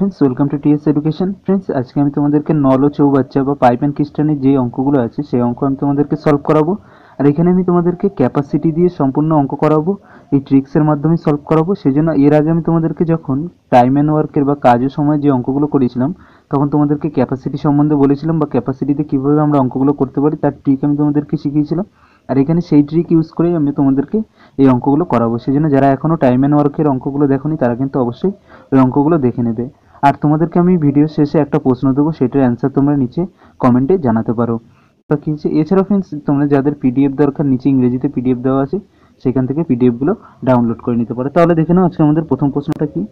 Friends welcome to TS education friends আজকে আমি তোমাদেরকে নল চৌবাচ্চা বা পাইপ অ্যান্ড কিস্টানের যে অঙ্কগুলো আছে সেই অঙ্ক আমি তোমাদেরকে সলভ করাবো আর এখানে আমি তোমাদেরকে ক্যাপাসিটি দিয়ে সম্পূর্ণ অঙ্ক করাবো এই ট্রিক্সের মাধ্যমে সলভ করাবো সেজন্য এর আগে আমি তোমাদেরকে যখন টাইম অ্যান্ড ওয়ার্কের বা কাজের সময় যে অঙ্কগুলো করেছিলাম তখন তোমাদেরকে ক্যাপাসিটি সম্বন্ধে বলেছিলাম বা ক্যাপাসিটিতে কীভাবে আমরা অঙ্কগুলো করতে পারি তার ট্রিক আমি তোমাদেরকে শিখিয়েছিলাম আর এখানে সেই ট্রিক ইউজ করেই আমি তোমাদেরকে এই অঙ্কগুলো করাবো সেজন্য যারা এখনও টাইম অ্যান্ড ওয়ার্কের অঙ্কগুলো দেখোনি তারা কিন্তু অবশ্যই ওই অঙ্কগুলো দেখে নেবে আর তোমাদেরকে আমি ভিডিও শেষে একটা প্রশ্ন দেবো সেটার অ্যান্সার তোমরা নিচে কমেন্টে জানাতে পারো তো কিছু এছাড়াও ফ্রেন্ডস তোমরা যাদের পিডিএফ দরকার নিচে ইংরেজিতে পিডিএফ দেওয়া আছে সেখান থেকে পিডিএফগুলো ডাউনলোড করে নিতে পারো তাহলে দেখে নাও আজকে আমাদের প্রথম প্রশ্নটা কী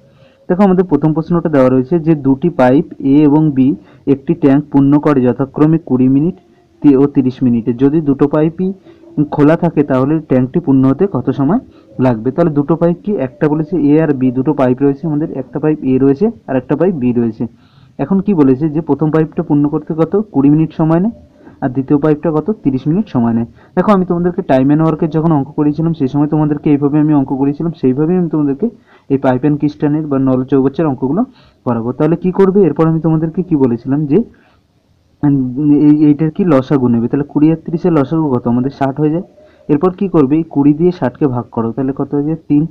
দেখো আমাদের প্রথম প্রশ্নটা দেওয়া রয়েছে যে দুটি পাইপ এ এবং বি একটি ট্যাঙ্ক পূর্ণ করে যথাক্রমে কুড়ি মিনিট ও তিরিশ মিনিটে যদি দুটো পাইপই খোলা থাকে তাহলে ট্যাঙ্কটি পূর্ণ হতে কত সময় লাগবে তাহলে দুটো পাইপ কি একটা বলেছে এ আর বি দুটো পাইপ রয়েছে আমাদের একটা পাইপ এ রয়েছে আর একটা পাইপ বি রয়েছে এখন কি বলেছে যে প্রথম পাইপটা পূর্ণ করতে কত কুড়ি মিনিট সময় নেয় আর দ্বিতীয় পাইপটা কত তিরিশ মিনিট সময় নেয় দেখো আমি তোমাদেরকে টাইম অ্যান্ড ওয়ার্কের যখন অঙ্ক করেছিলাম সেই সময় তোমাদেরকে এইভাবে আমি অঙ্ক করেছিলাম সেইভাবেই আমি তোমাদেরকে এই পাইপ অ্যান্ড কিস্টানের বা নল চৌবাচ্চার অঙ্কগুলো করাবো তাহলে কি করবে এরপর আমি তোমাদেরকে কি বলেছিলাম যে এইটার কি লসাগু নেবে তাহলে কুড়ি আর তিরিশের লসাগু কত আমাদের ষাট হয়ে যায় এরপর কি করবে এই কুড়ি দিয়ে ষাটকে ভাগ করো তাহলে কত হয়ে যায় তিন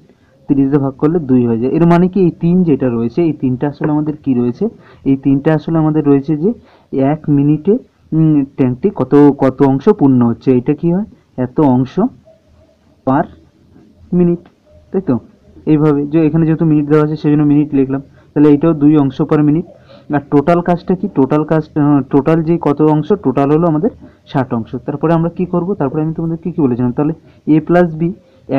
তিরিশে ভাগ করলে দুই হয়ে যায় এর মানে কি এই তিন যেটা রয়েছে এই তিনটা আসলে আমাদের কি রয়েছে এই তিনটা আসলে আমাদের রয়েছে যে এক মিনিটে ট্যাঙ্কটি কত কত অংশ পূর্ণ হচ্ছে এটা কি হয় এত অংশ পার মিনিট তাই তো এইভাবে যে এখানে যেহেতু মিনিট দেওয়া আছে সেই জন্য মিনিট লিখলাম তাহলে এইটাও দুই অংশ পার মিনিট না টোটাল কাজটা কি টোটাল কাজ টোটাল যে কত অংশ টোটাল হলো আমাদের ষাট অংশ তারপরে আমরা কি করব তারপরে আমি তোমাদেরকে কী কী বলেছিলাম তাহলে এ প্লাস বি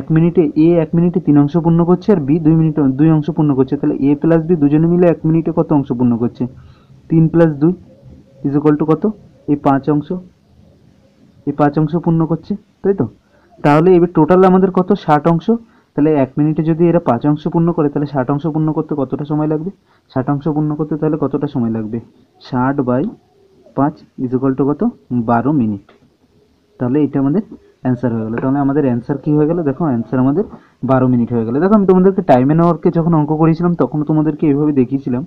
এক মিনিটে এ এক মিনিটে তিন অংশ পূর্ণ করছে আর বি দুই মিনিটে দুই অংশ পূর্ণ করছে তাহলে এ প্লাস বি দুজনে মিলে এক মিনিটে কত অংশ পূর্ণ করছে তিন প্লাস দুই ইজ ইকাল টু কত এই পাঁচ অংশ এই পাঁচ অংশ পূর্ণ করছে তাই তো তাহলে এবার টোটাল আমাদের কত ষাট অংশ তাহলে এক মিনিটে যদি এরা পাঁচ অংশ পূর্ণ করে তাহলে ষাট অংশ পূর্ণ করতে কতটা সময় লাগবে ষাট অংশ পূর্ণ করতে তাহলে কতটা সময় লাগবে ষাট বাই পাঁচ ইজিকাল টু কত বারো মিনিট তাহলে এটা আমাদের অ্যান্সার হয়ে গেলো তাহলে আমাদের অ্যান্সার কী হয়ে গেলো দেখো অ্যান্সার আমাদের বারো মিনিট হয়ে গেলো দেখো আমি তোমাদেরকে টাইম অ্যান্ড ওয়ার্ককে যখন অঙ্ক করেছিলাম তখন তোমাদেরকে এইভাবে দেখিয়েছিলাম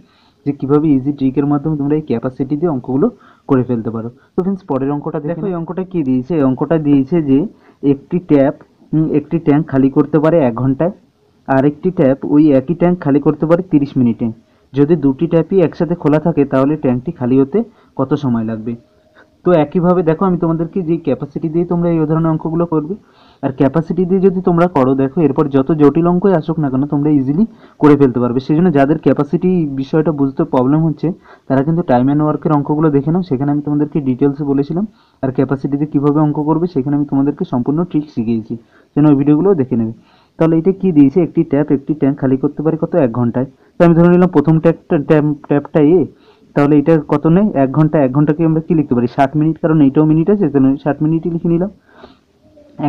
যে কীভাবে ইজি ট্রিকের মাধ্যমে তোমরা এই ক্যাপাসিটি দিয়ে অঙ্কগুলো করে ফেলতে পারো তো ফ্রেন্ডস পরের অঙ্কটা দেখো এই অঙ্কটা কী দিয়েছে এই অঙ্কটা দিয়েছে যে একটি ট্যাপ একটি ট্যাঙ্ক খালি করতে পারে এক ঘন্টায় আরেকটি ট্যাপ ওই একই ট্যাঙ্ক খালি করতে পারে তিরিশ মিনিটে যদি দুটি ট্যাপই একসাথে খোলা থাকে তাহলে ট্যাঙ্কটি খালি হতে কত সময় লাগবে তো একইভাবে দেখো আমি তোমাদেরকে যে ক্যাপাসিটি দিয়ে তোমরা এই ধরনের অঙ্কগুলো করবে আর ক্যাপাসিটি দিয়ে যদি তোমরা করো দেখো এরপর যত জটিল অঙ্কই আসুক না কেন তোমরা ইজিলি করে ফেলতে পারবে সেই জন্য যাদের ক্যাপাসিটি বিষয়টা বুঝতে প্রবলেম হচ্ছে তারা কিন্তু টাইম অ্যান্ড ওয়ার্কের অঙ্কগুলো দেখে নাও সেখানে আমি তোমাদেরকে ডিটেলসে বলেছিলাম আর ক্যাপাসিটিতে কীভাবে অঙ্ক করবে সেখানে আমি তোমাদেরকে সম্পূর্ণ ট্রিক শিখিয়েছি যেন ওই ভিডিওগুলো দেখে নেবে তাহলে এটা কি দিয়েছে একটি ট্যাপ একটি ট্যাঙ্ক খালি করতে পারে কত এক ঘন্টায় তো আমি ধরে নিলাম প্রথম ট্যাপটা ট্যাপটা ইয়ে তাহলে এটা কত নেয় এক ঘন্টা এক ঘন্টাকে আমরা কি লিখতে পারি ষাট মিনিট কারণ এইটাও মিনিট আছে তাহলে ষাট মিনিটই লিখে নিলাম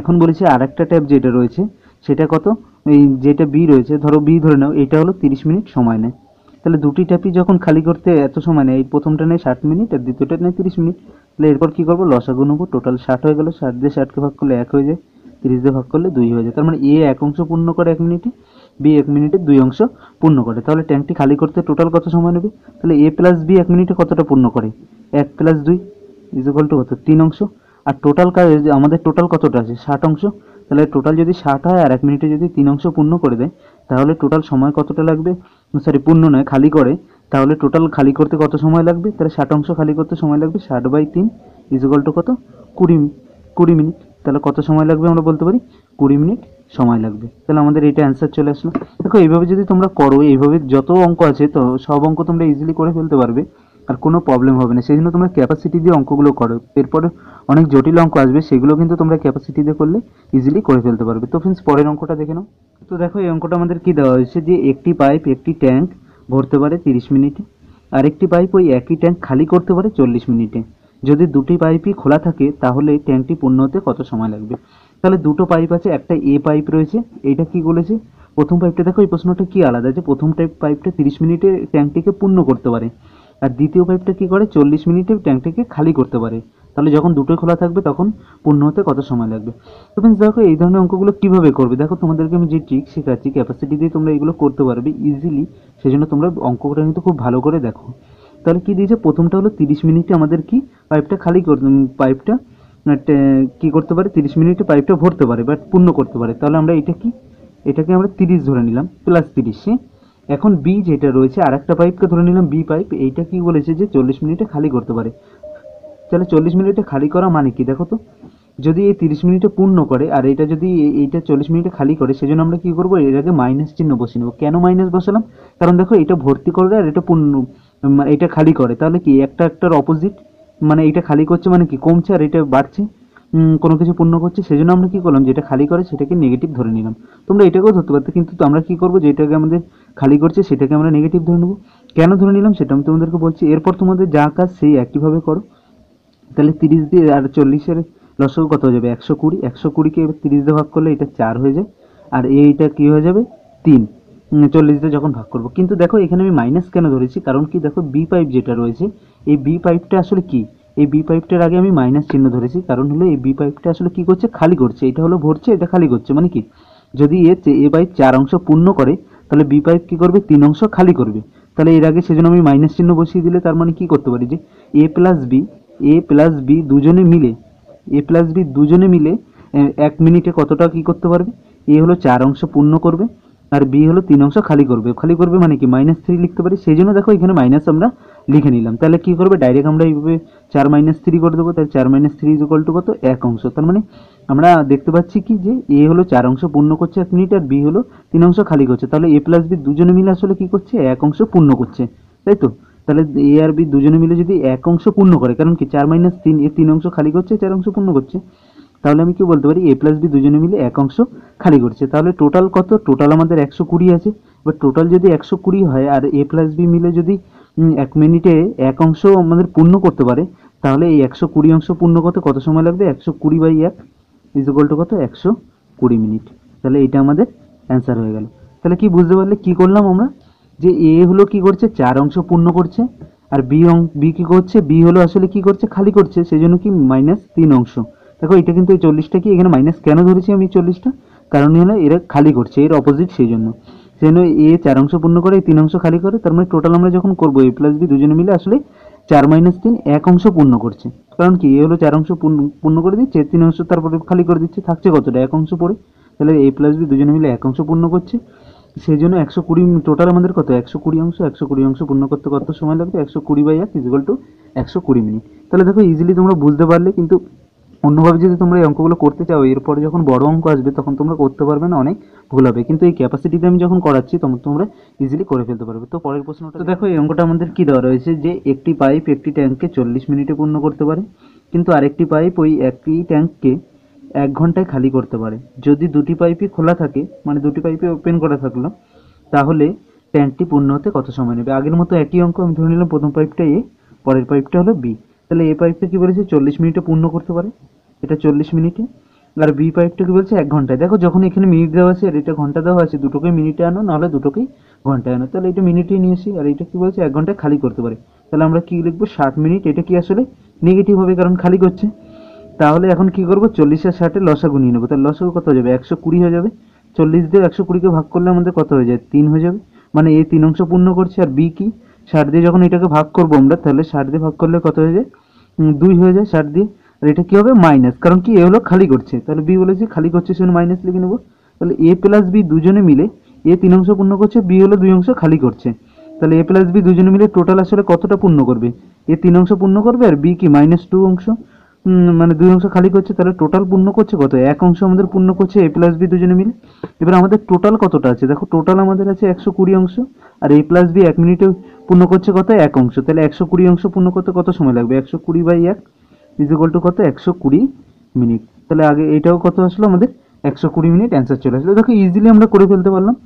এখন বলেছি আর একটা ট্যাপ যেটা রয়েছে সেটা কত এই যেটা বি রয়েছে ধরো বি ধরে নাও এটা হলো তিরিশ মিনিট সময় নেয় তাহলে দুটি ট্যাপই যখন খালি করতে এত সময় নেয় এই প্রথমটা নেয় ষাট মিনিট আর দ্বিতীয়টা নেয় তিরিশ মিনিট তাহলে এরপর কী করবো লসাগুনবো টোটাল ষাট হয়ে গেল ষাট দিয়ে ষাটকে ভাগ করলে এক হয়ে যায় তিরিশ দিয়ে ভাগ করলে দুই হয়ে যায় তার মানে এ এক অংশ পূর্ণ করে এক মিনিটে বি এক মিনিটে দুই অংশ পূর্ণ করে তাহলে ট্যাঙ্কটি খালি করতে টোটাল কত সময় নেবে তাহলে এ প্লাস বি এক মিনিটে কতটা পূর্ণ করে এক প্লাস দুই ইজ ইকুয়াল টু কত তিন অংশ আর টোটাল কাজ আমাদের টোটাল কতটা আছে ষাট অংশ তাহলে টোটাল যদি ষাট হয় আর এক মিনিটে যদি তিন অংশ পূর্ণ করে দেয় তাহলে টোটাল সময় কতটা লাগবে সরি পূর্ণ নয় খালি করে তাহলে টোটাল খালি করতে কত সময় লাগবে তাহলে ষাট অংশ খালি করতে সময় লাগবে ষাট বাই তিন ইজ টু কত কুড়ি কুড়ি মিনিট তাহলে কত সময় লাগবে আমরা বলতে পারি কুড়ি মিনিট সময় লাগবে তাহলে আমাদের এটা অ্যান্সার চলে আসলো দেখো এইভাবে যদি তোমরা করো এইভাবে যত অঙ্ক আছে তো সব অঙ্ক তোমরা ইজিলি করে ফেলতে পারবে আর কোনো প্রবলেম হবে না সেই জন্য তোমরা ক্যাপাসিটি দিয়ে অঙ্কগুলো করো এরপরে অনেক জটিল অঙ্ক আসবে সেগুলো কিন্তু তোমরা ক্যাপাসিটি দিয়ে করলে ইজিলি করে ফেলতে পারবে তো ফ্রেন্ডস পরের অঙ্কটা দেখে নাও তো দেখো এই অঙ্কটা আমাদের কি দেওয়া হয়েছে যে একটি পাইপ একটি ট্যাঙ্ক ভরতে পারে তিরিশ মিনিটে আরেকটি পাইপ ওই একই ট্যাঙ্ক খালি করতে পারে চল্লিশ মিনিটে যদি দুটি পাইপই খোলা থাকে তাহলে ট্যাঙ্কটি পূর্ণ হতে কত সময় লাগবে তাহলে দুটো পাইপ আছে একটা এ পাইপ রয়েছে এইটা কি বলেছে প্রথম পাইপটা দেখো এই প্রশ্নটা কি আলাদা যে প্রথম টাইপ পাইপটা তিরিশ মিনিটে ট্যাঙ্কটিকে পূর্ণ করতে পারে আর দ্বিতীয় পাইপটা কি করে চল্লিশ মিনিটে ট্যাঙ্কটিকে খালি করতে পারে তাহলে যখন দুটোই খোলা থাকবে তখন পূর্ণ হতে কত সময় লাগবে তো ফ্রেন্ডস দেখো এই ধরনের অঙ্কগুলো কীভাবে করবে দেখো তোমাদেরকে আমি যে ট্রিক শেখাচ্ছি ক্যাপাসিটি দিয়ে তোমরা এগুলো করতে পারবে ইজিলি সেই জন্য তোমরা অঙ্কগুলো কিন্তু খুব ভালো করে দেখো তাহলে কী দিয়েছে প্রথমটা হলো তিরিশ মিনিটে আমাদের কি পাইপটা খালি পাইপটা কি করতে পারে তিরিশ মিনিটে পাইপটা ভরতে পারে বাট পূর্ণ করতে পারে তাহলে আমরা এটা কি এটাকে আমরা তিরিশ ধরে নিলাম প্লাস তিরিশে হ্যাঁ? এখন বি যেটা রয়েছে আরেকটা পাইপকে ধরে নিলাম বি পাইপ এইটা কি বলেছে যে চল্লিশ মিনিটে খালি করতে পারে তাহলে চল্লিশ মিনিটে খালি করা মানে কি দেখো তো যদি এই তিরিশ মিনিটে পূর্ণ করে আর এটা যদি এইটা চল্লিশ মিনিটে খালি করে সেজন্য আমরা কি করবো এটাকে মাইনাস চিহ্ন বসিয়ে নেব কেন মাইনাস বসালাম কারণ দেখো এটা ভর্তি করবে আর এটা পূর্ণ এটা খালি করে তাহলে কি একটা একটার অপোজিট মানে এটা খালি করছে মানে কি কমছে আর এটা বাড়ছে কোনো কিছু পূর্ণ করছে সেই জন্য আমরা কী করলাম যেটা খালি করে সেটাকে নেগেটিভ ধরে নিলাম তোমরা এটাকেও ধরতে পারতে কিন্তু আমরা কী করবো যেটাকে আমাদের খালি করছে সেটাকে আমরা নেগেটিভ ধরে নেবো কেন ধরে নিলাম সেটা আমি তোমাদেরকে বলছি এরপর তোমাদের যা কাজ সেই একইভাবে করো তাহলে তিরিশ দিয়ে আর চল্লিশের লসক কত হয়ে যাবে একশো কুড়ি একশো কুড়িকে তিরিশ দিয়ে ভাগ করলে এটা চার হয়ে যায় আর এইটা কী হয়ে যাবে তিন চল্লিশ দিয়ে যখন ভাগ করব কিন্তু দেখো এখানে আমি মাইনাস কেন ধরেছি কারণ কি দেখো বি পাইপ যেটা রয়েছে এই বি পাইপটা আসলে কি এই বি পাইপটার আগে আমি মাইনাস চিহ্ন ধরেছি কারণ হলো এই বি পাইপটা আসলে কি করছে খালি করছে এটা হলো ভরছে এটা খালি করছে মানে কি যদি এ এ পাইপ চার অংশ পূর্ণ করে তাহলে বি পাইপ কী করবে তিন অংশ খালি করবে তাহলে এর আগে সেজন্য আমি মাইনাস চিহ্ন বসিয়ে দিলে তার মানে কি করতে পারি যে A plus B A plus B দুজনে মিলে এ প্লাস বি দুজনে মিলে এক মিনিটে কতটা কী করতে পারবে এ হলো চার অংশ পূর্ণ করবে আর বি হলো তিন অংশ খালি করবে খালি করবে মানে কি মাইনাস থ্রি লিখতে পারি সেই জন্য দেখো এখানে মাইনাস আমরা লিখে নিলাম তাহলে কি করবে ডাইরেক্ট আমরা এইভাবে চার মাইনাস থ্রি করে দেবো তাহলে চার মাইনাস থ্রি ইজ টু কত এক অংশ তার মানে আমরা দেখতে পাচ্ছি কি যে এ হলো চার অংশ পূর্ণ করছে এক মিনিট আর বি হলো তিন অংশ খালি করছে তাহলে এ প্লাস বি দুজনে মিলে আসলে কী করছে এক অংশ পূর্ণ করছে তাই তো তাহলে এ আর বি দুজনে মিলে যদি এক অংশ পূর্ণ করে কারণ কি চার মাইনাস তিন এ তিন অংশ খালি করছে চার অংশ পূর্ণ করছে তাহলে আমি কি বলতে পারি এ প্লাস বি দুজনে মিলে এক অংশ খালি করছে তাহলে টোটাল কত টোটাল আমাদের একশো কুড়ি আছে এবার টোটাল যদি একশো কুড়ি হয় আর এ প্লাস বি মিলে যদি এক মিনিটে এক অংশ আমাদের পূর্ণ করতে পারে তাহলে এই একশো কুড়ি অংশ পূর্ণ করতে কত সময় লাগবে একশো কুড়ি বাই এক ইজিকল টু কত একশো কুড়ি মিনিট তাহলে এটা আমাদের অ্যান্সার হয়ে গেল তাহলে কি বুঝতে পারলে কি করলাম আমরা যে এ হলো কি করছে চার অংশ পূর্ণ করছে আর বি অং বি কী করছে বি হলো আসলে কি করছে খালি করছে সেই জন্য কি মাইনাস তিন অংশ দেখো এটা কিন্তু এই চল্লিশটা কি এখানে মাইনাস কেন ধরেছি আমি চল্লিশটা কারণ হলো এরা খালি করছে এর অপোজিট সেই জন্য সেই জন্য এ চার অংশ পূর্ণ করে তিন অংশ খালি করে তার মানে টোটাল আমরা যখন করবো এ প্লাস বি দুজনে মিলে আসলে চার মাইনাস তিন এক অংশ পূর্ণ করছে কারণ কি এ হলো চার অংশ পূর্ণ করে দিচ্ছে তিন অংশ তারপরে খালি করে দিচ্ছে থাকছে কতটা এক অংশ পরে তাহলে এ প্লাস বি দুজনে মিলে এক অংশ পূর্ণ করছে সেই জন্য একশো কুড়ি টোটাল আমাদের কত একশো কুড়ি অংশ একশো কুড়ি অংশ পূর্ণ করতে কত সময় লাগবে একশো কুড়ি বাই এক ইজিকাল টু একশো কুড়ি মিনিট তাহলে দেখো ইজিলি তোমরা বুঝতে পারলে কিন্তু অন্যভাবে যদি তোমরা এই অঙ্কগুলো করতে চাও এরপরে যখন বড় অঙ্ক আসবে তখন তোমরা করতে পারবে না অনেক ভুল হবে কিন্তু এই ক্যাপাসিটিতে আমি যখন করাচ্ছি তখন তোমরা ইজিলি করে ফেলতে পারবে তো পরের প্রশ্নটা দেখো এই অঙ্কটা আমাদের কী দেওয়া রয়েছে যে একটি পাইপ একটি ট্যাঙ্ককে চল্লিশ মিনিটে পূর্ণ করতে পারে কিন্তু আরেকটি পাইপ ওই একটি ট্যাঙ্ককে এক ঘন্টায় খালি করতে পারে যদি দুটি পাইপই খোলা থাকে মানে দুটি পাইপই ওপেন করা থাকলো তাহলে ট্যাঙ্কটি পূর্ণ হতে কত সময় নেবে আগের মতো একই অঙ্ক আমি ধরে নিলাম প্রথম পাইপটা এ পরের পাইপটা হলো বি তাহলে এ পাইপটা কী বলেছে চল্লিশ মিনিটে পূর্ণ করতে পারে এটা চল্লিশ মিনিটে আর বি পাইপটাকে বলছে এক ঘন্টায় দেখো যখন এখানে মিনিট দেওয়া আছে আর এটা ঘন্টা দেওয়া আছে দুটোকে মিনিটে আনো নাহলে দুটোকেই ঘন্টায় আনো তাহলে এটা মিনিটেই নিয়েছি আর এটা কী বলছে এক ঘন্টায় খালি করতে পারে তাহলে আমরা কী লিখবো ষাট মিনিট এটা কি আসলে নেগেটিভ হবে কারণ খালি করছে তাহলে এখন কি করবো চল্লিশ আর ষাটে লসাগু নিয়ে নেবো তাহলে লসাগু কত হয়ে যাবে একশো কুড়ি হয়ে যাবে চল্লিশ দিয়ে একশো কুড়িকে ভাগ করলে আমাদের কত হয়ে যায় তিন হয়ে যাবে মানে এ তিন অংশ পূর্ণ করছে আর বি কি ষাট দিয়ে যখন এটাকে ভাগ করবো আমরা তাহলে ষাট দিয়ে ভাগ করলে কত হয়ে যায় দুই হয়ে যায় ষাট দিয়ে আর এটা কী হবে মাইনাস কারণ কি এ হলো খালি করছে তাহলে বি বলেছে খালি করছে সেজন্য মাইনাস লিখে নেবো তাহলে এ প্লাস বি দুজনে মিলে এ তিন অংশ পূর্ণ করছে বি হলো দুই অংশ খালি করছে তাহলে এ প্লাস বি দুজনে মিলে টোটাল আসলে কতটা পূর্ণ করবে এ তিন অংশ পূর্ণ করবে আর বি কি মাইনাস টু অংশ মানে দুই অংশ খালি করছে তাহলে টোটাল পূর্ণ করছে কত এক অংশ আমাদের পূর্ণ করছে এ প্লাস বি দুজনে মিলে এবার আমাদের টোটাল কতটা আছে দেখো টোটাল আমাদের আছে একশো কুড়ি অংশ আর এ প্লাস বি এক মিনিটে পূর্ণ করছে কত এক অংশ তাহলে একশো কুড়ি অংশ পূর্ণ করতে কত সময় লাগবে একশো কুড়ি বাই এক ইজিকল টু কত একশো কুড়ি মিনিট তাহলে আগে এটাও কত আসলো আমাদের একশো কুড়ি মিনিট অ্যান্সার চলে আসলো দেখো ইজিলি আমরা করে ফেলতে পারলাম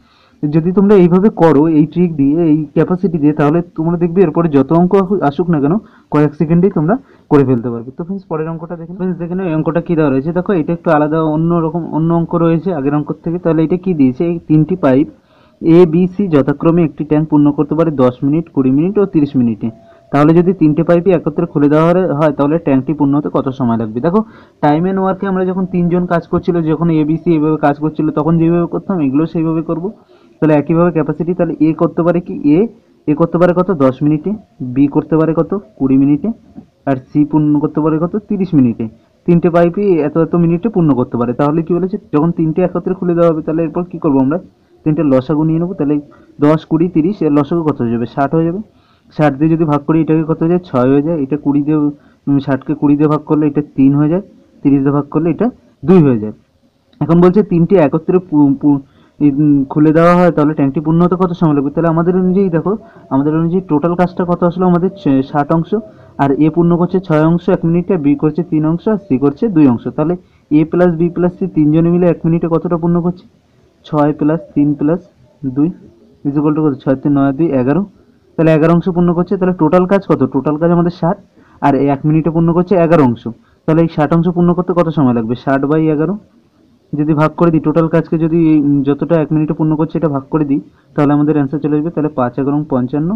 যদি তোমরা এইভাবে করো এই ট্রিক দিয়ে এই ক্যাপাসিটি দিয়ে তাহলে তোমরা দেখবে এরপরে যত অঙ্ক আসুক না কেন কয়েক সেকেন্ডেই তোমরা করে ফেলতে পারবে তো ফ্রেন্ডস পরের অঙ্কটা দেখেন ফ্রেন্ডস দেখেন এই অঙ্কটা কী দেওয়া রয়েছে দেখো এটা একটু আলাদা অন্য রকম অন্য অঙ্ক রয়েছে আগের অঙ্কর থেকে তাহলে এটা কী দিয়েছে এই তিনটি পাইপ এ বি সি যথাক্রমে একটি ট্যাঙ্ক পূর্ণ করতে পারে দশ মিনিট কুড়ি মিনিট ও তিরিশ মিনিটে তাহলে যদি তিনটে পাইপই একত্রে খুলে দেওয়া হয় তাহলে ট্যাঙ্কটি পূর্ণ হতে কত সময় লাগবে দেখো টাইম অ্যান্ড ওয়ার্কে আমরা যখন তিনজন কাজ করছিল যখন এবিসি এভাবে কাজ করছিল তখন যেভাবে করতাম এগুলো সেইভাবে করব তাহলে একইভাবে ক্যাপাসিটি তাহলে এ করতে পারে কি এ এ করতে পারে কত দশ মিনিটে বি করতে পারে কত কুড়ি মিনিটে আর সি পূর্ণ করতে পারে কত তিরিশ মিনিটে তিনটে পাইপই এত এত মিনিটে পূর্ণ করতে পারে তাহলে কি বলেছে যখন তিনটে একত্রে খুলে দেওয়া হবে তাহলে এরপর কি করবো আমরা তিনটে লসাগু নিয়ে নেবো তাহলে দশ কুড়ি তিরিশ এর লসাগু কত হয়ে যাবে ষাট হয়ে যাবে ষাট দিয়ে যদি ভাগ করি এটাকে কত হয়ে যায় ছয় হয়ে যায় এটা কুড়ি দিয়ে ষাটকে কুড়ি দিয়ে ভাগ করলে এটা তিন হয়ে যায় তিরিশ দিয়ে ভাগ করলে এটা দুই হয়ে যায় এখন বলছে তিনটি একত্রে খুলে দেওয়া হয় তাহলে ট্যাঙ্কটি পূর্ণ হতে কত সময় লাগবে তাহলে আমাদের অনুযায়ী দেখো আমাদের অনুযায়ী টোটাল কাজটা কত আসলো আমাদের ষাট অংশ আর এ পূর্ণ করছে ছয় অংশ এক মিনিটে বি করছে তিন অংশ আর সি করছে দুই অংশ তাহলে A plus B plus C তিনজনে মিলে এক মিনিটে কতটা পূর্ণ করছে ছয় প্লাস তিন প্লাস দুই ইজিকল্ট কত ছয় তিন নয় দুই এগারো তাহলে এগারো অংশ পূর্ণ করছে তাহলে টোটাল কাজ কত টোটাল কাজ আমাদের ষাট আর এক মিনিটে পূর্ণ করছে এগারো অংশ তাহলে এই ষাট অংশ পূর্ণ করতে কত সময় লাগবে ষাট বাই এগারো যদি ভাগ করে দিই টোটাল কাজকে যদি যতটা এক মিনিটে পূর্ণ করছে এটা ভাগ করে দিই তাহলে আমাদের অ্যান্সার চলে আসবে তাহলে পাঁচ এগারো পঞ্চান্ন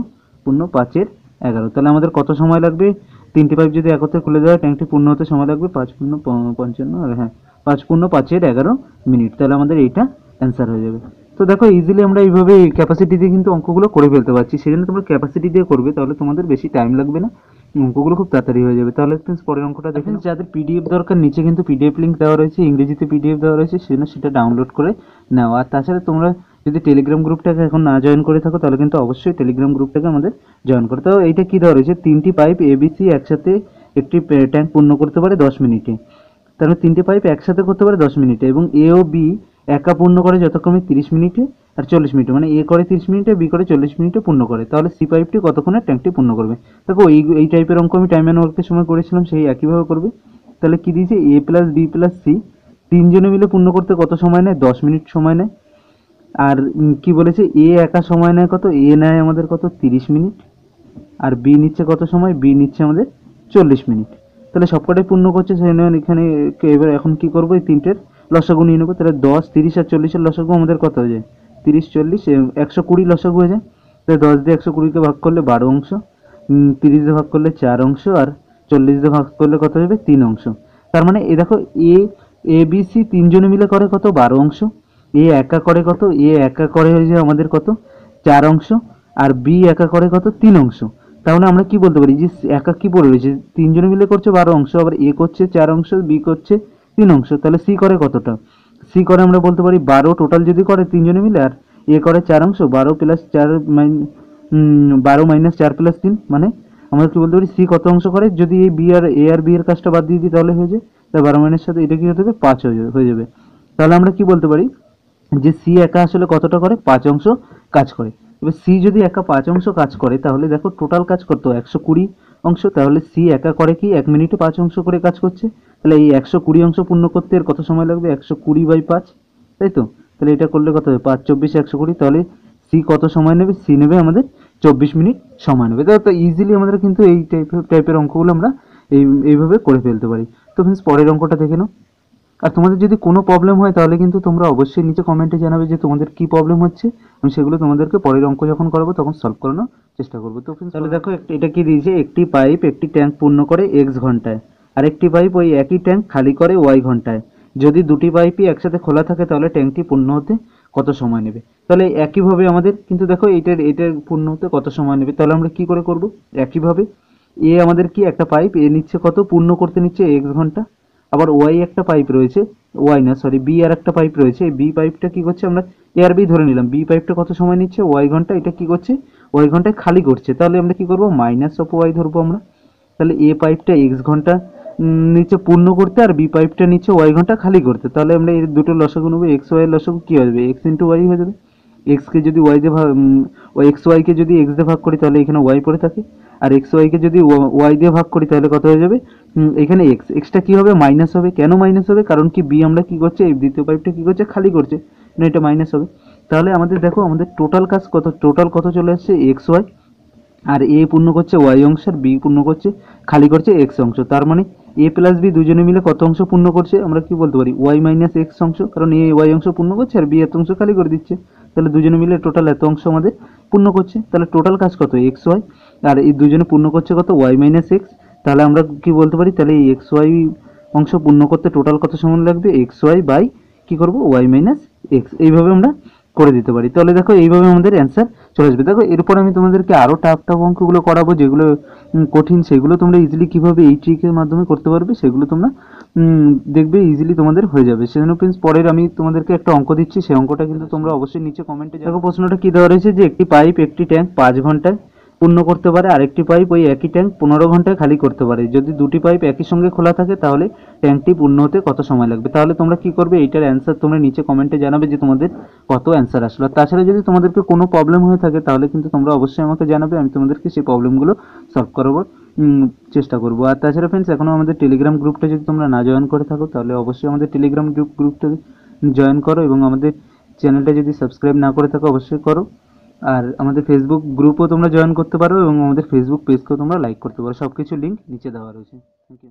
পূর্ণ পাঁচের এগারো তাহলে আমাদের কত সময় লাগবে তিনটি পাইপ যদি একত্রে খুলে দেওয়া হয় ট্যাঙ্কটি পূর্ণ হতে সময় লাগবে পাঁচ পূর্ণ পঞ্চান্ন আর হ্যাঁ পাঁচ পূর্ণ পাঁচের এগারো মিনিট তাহলে আমাদের এইটা অ্যান্সার হয়ে যাবে তো দেখো ইজিলি আমরা এইভাবে ক্যাপাসিটি দিয়ে কিন্তু অঙ্কগুলো করে ফেলতে পারছি সেই জন্য তোমরা ক্যাপাসিটি দিয়ে করবে তাহলে তোমাদের বেশি টাইম লাগবে না অঙ্কগুলো খুব তাড়াতাড়ি হয়ে যাবে তাহলে ফ্রেন্ডস পরের অঙ্কটা দেখেন যাদের পিডিএফ দরকার নিচে কিন্তু পিডিএফ লিঙ্ক দেওয়া রয়েছে ইংরেজিতে পিডিএফ দেওয়া রয়েছে সেজন্য সেটা ডাউনলোড করে নাও আর তাছাড়া তোমরা যদি টেলিগ্রাম গ্রুপটাকে এখন না জয়েন করে থাকো তাহলে কিন্তু অবশ্যই টেলিগ্রাম গ্রুপটাকে আমাদের জয়েন করতে হবে এইটা কী দেওয়া রয়েছে তিনটি পাইপ এবিসি একসাথে একটি ট্যাঙ্ক পূর্ণ করতে পারে দশ মিনিটে তাহলে তিনটে পাইপ একসাথে করতে পারে দশ মিনিটে এবং এ ও বি একা পূর্ণ করে যথাক্রমে তিরিশ মিনিটে আর চল্লিশ মিনিটে মানে এ করে তিরিশ মিনিটে বি করে চল্লিশ মিনিটে পূর্ণ করে তাহলে সি পাইপটি কতক্ষণে ট্যাঙ্কটি পূর্ণ করবে দেখো এই এই টাইপের অঙ্ক আমি টাইম অ্যান্ড ওয়ার্কের সময় করেছিলাম সেই একইভাবে করবে তাহলে কী দিয়েছে A plus B plus C তিনজনে মিলে পূর্ণ করতে কত সময় নেয় দশ মিনিট সময় নেয় আর কি বলেছে এ একা সময় নেয় কত এ নেয় আমাদের কত তিরিশ মিনিট আর বি নিচ্ছে কত সময় বি নিচ্ছে আমাদের চল্লিশ মিনিট তাহলে সবকটাই পূর্ণ করছে সেই এখানে এবার এখন কি করবো এই তিনটের লসাগু নিয়ে নেবো তাহলে দশ তিরিশ আর চল্লিশের লসাগু আমাদের কত হয়ে যায় তিরিশ চল্লিশ একশো কুড়ি লসাগু হয়ে যায় তাহলে দশ দিয়ে একশো কুড়িকে ভাগ করলে বারো অংশ তিরিশ দিয়ে ভাগ করলে চার অংশ আর চল্লিশ দিয়ে ভাগ করলে কত হবে তিন অংশ তার মানে এ দেখো এ এ বি সি তিনজনে মিলে করে কত বারো অংশ এ একা করে কত এ একা করে হয়ে যায় আমাদের কত চার অংশ আর বি একা করে কত তিন অংশ তাহলে আমরা কি বলতে পারি যে একা কি পড়ে রয়েছে তিনজনে মিলে করছে বারো অংশ আবার এ করছে চার অংশ বি করছে তিন অংশ তাহলে সি করে কতটা সি করে আমরা বলতে পারি বারো টোটাল যদি করে তিনজনে মিলে আর এ করে চার অংশ বারো প্লাস চার মাইন বারো মাইনাস চার প্লাস তিন মানে আমরা কি বলতে পারি সি কত অংশ করে যদি এই বি আর এ আর বি এর কাজটা বাদ দিয়ে দিই তাহলে হয়ে যায় তাহলে বারো মাইনাস সাথে এটা কি হতে হবে পাঁচ হয়ে যাবে তাহলে আমরা কি বলতে পারি যে সি একা আসলে কতটা করে পাঁচ অংশ কাজ করে এবার সি যদি একা পাঁচ অংশ কাজ করে তাহলে দেখো টোটাল কাজ করতো একশো কুড়ি অংশ তাহলে সি একা করে কি এক মিনিটে পাঁচ অংশ করে কাজ করছে তাহলে এই একশো কুড়ি অংশ পূর্ণ করতে এর কত সময় লাগবে একশো কুড়ি বাই পাঁচ তাই তো তাহলে এটা করলে কত হবে পাঁচ চব্বিশ একশো কুড়ি তাহলে সি কত সময় নেবে সি নেবে আমাদের চব্বিশ মিনিট সময় নেবে তো ইজিলি আমাদের কিন্তু এই টাইপের টাইপের অঙ্কগুলো আমরা এই এইভাবে করে ফেলতে পারি তো ফ্রেন্ডস পরের অঙ্কটা দেখে নাও আর তোমাদের যদি কোনো প্রবলেম হয় তাহলে কিন্তু তোমরা অবশ্যই নিচে কমেন্টে জানাবে যে তোমাদের কি প্রবলেম হচ্ছে আমি সেগুলো তোমাদেরকে পরের অঙ্ক যখন করাবো তখন সলভ করানোর চেষ্টা করবো তো তাহলে দেখো এটা কি দিয়েছে একটি পাইপ একটি ট্যাঙ্ক পূর্ণ করে এক্স ঘন্টায় আর একটি পাইপ ওই একই ট্যাঙ্ক খালি করে ওয়াই ঘন্টায় যদি দুটি পাইপই একসাথে খোলা থাকে তাহলে ট্যাঙ্কটি পূর্ণ হতে কত সময় নেবে তাহলে একইভাবে আমাদের কিন্তু দেখো এটার এটার পূর্ণ হতে কত সময় নেবে তাহলে আমরা কি করে করব একইভাবে এ আমাদের কি একটা পাইপ এ নিচ্ছে কত পূর্ণ করতে নিচ্ছে এক্স ঘন্টা আবার ওয়াই একটা পাইপ রয়েছে ওয়াই না সরি বি আর একটা পাইপ রয়েছে বি পাইপটা কি করছে আমরা এ আর বি ধরে নিলাম বি পাইপটা কত সময় নিচ্ছে ওয়াই ঘন্টা এটা কি করছে ওয়াই ঘন্টায় খালি করছে তাহলে আমরা কি করব মাইনাস অফ ওয়াই ধরবো আমরা তাহলে এ পাইপটা এক্স ঘন্টা নিচে পূর্ণ করতে আর বি পাইপটা নিচে ওয়াই ঘন্টা খালি করতে তাহলে আমরা এই দুটো লসাগু নেবো এক্স ওয়াই লসাগু কী হয়ে যাবে এক্স ইন্টু ওয়াই হয়ে যাবে এক্সকে যদি ওয়াই দিয়ে ভাগ এক্স ওয়াইকে যদি এক্স দিয়ে ভাগ করি তাহলে এখানে ওয়াই পড়ে থাকে আর এক্স ওয়াইকে যদি ওয়াই দিয়ে ভাগ করি তাহলে কত হয়ে যাবে এখানে এক্স এক্সটা কী হবে মাইনাস হবে কেন মাইনাস হবে কারণ কি বি আমরা কী করছে এই দ্বিতীয় পাইপটা কী করছে খালি করছে না এটা মাইনাস হবে তাহলে আমাদের দেখো আমাদের টোটাল কাজ কত টোটাল কত চলে আসছে এক্স ওয়াই আর এ পূর্ণ করছে ওয়াই অংশ আর বি পূর্ণ করছে খালি করছে এক্স অংশ তার মানে এ প্লাস বি দুজনে মিলে কত অংশ পূর্ণ করছে আমরা কি বলতে পারি ওয়াই মাইনাস এক্স অংশ কারণ এ ওয়াই অংশ পূর্ণ করছে আর বি এত অংশ খালি করে দিচ্ছে তাহলে দুজনে মিলে টোটাল এত অংশ আমাদের পূর্ণ করছে তাহলে টোটাল কাজ কত এক্স ওয়াই আর এই দুজনে পূর্ণ করছে কত ওয়াই মাইনাস এক্স তাহলে আমরা কি বলতে পারি তাহলে এই এক্স ওয়াই অংশ পূর্ণ করতে টোটাল কত সমান লাগবে এক্স ওয়াই বাই কী করবো ওয়াই মাইনাস এক্স এইভাবে আমরা করে দিতে পারি তাহলে দেখো এইভাবে আমাদের অ্যান্সার চলে আসবে দেখো এরপর আমি তোমাদেরকে আরও টাফ টাফ অঙ্কগুলো করাবো যেগুলো কঠিন সেগুলো তোমরা ইজিলি কীভাবে এই ট্রিকের মাধ্যমে করতে পারবে সেগুলো তোমরা দেখবে ইজিলি তোমাদের হয়ে যাবে সেজন্য প্রিন্স পরের আমি তোমাদেরকে একটা অঙ্ক দিচ্ছি সেই অঙ্কটা কিন্তু তোমরা অবশ্যই নিচে কমেন্টে দেখো প্রশ্নটা কী দেওয়া রয়েছে যে একটি পাইপ একটি ট্যাঙ্ক পাঁচ ঘন্টায় পূর্ণ করতে পারে আরেকটি পাইপ ওই একই ট্যাঙ্ক পনেরো ঘন্টায় খালি করতে পারে যদি দুটি পাইপ একই সঙ্গে খোলা থাকে তাহলে ট্যাঙ্কটি পূর্ণ হতে কত সময় লাগবে তাহলে তোমরা কি করবে এইটার অ্যান্সার তোমরা নিচে কমেন্টে জানাবে যে তোমাদের কত অ্যান্সার আসলো তাছাড়া যদি তোমাদেরকে কোনো প্রবলেম হয়ে থাকে তাহলে কিন্তু তোমরা অবশ্যই আমাকে জানাবে আমি তোমাদেরকে সেই প্রবলেমগুলো সলভ করাবো চেষ্টা করবো আর তাছাড়া ফ্রেন্ডস এখনও আমাদের টেলিগ্রাম গ্রুপটা যদি তোমরা না জয়েন করে থাকো তাহলে অবশ্যই আমাদের টেলিগ্রাম গ্রুপ গ্রুপটা জয়েন করো এবং আমাদের চ্যানেলটা যদি সাবস্ক্রাইব না করে থাকো অবশ্যই করো আর আমাদের ফেসবুক গ্রুপও তোমরা জয়েন করতে পারো এবং আমাদের ফেসবুক পেজকেও তোমরা লাইক করতে পারো সব কিছু লিঙ্ক নিচে দেওয়া রয়েছে থ্যাংক ইউ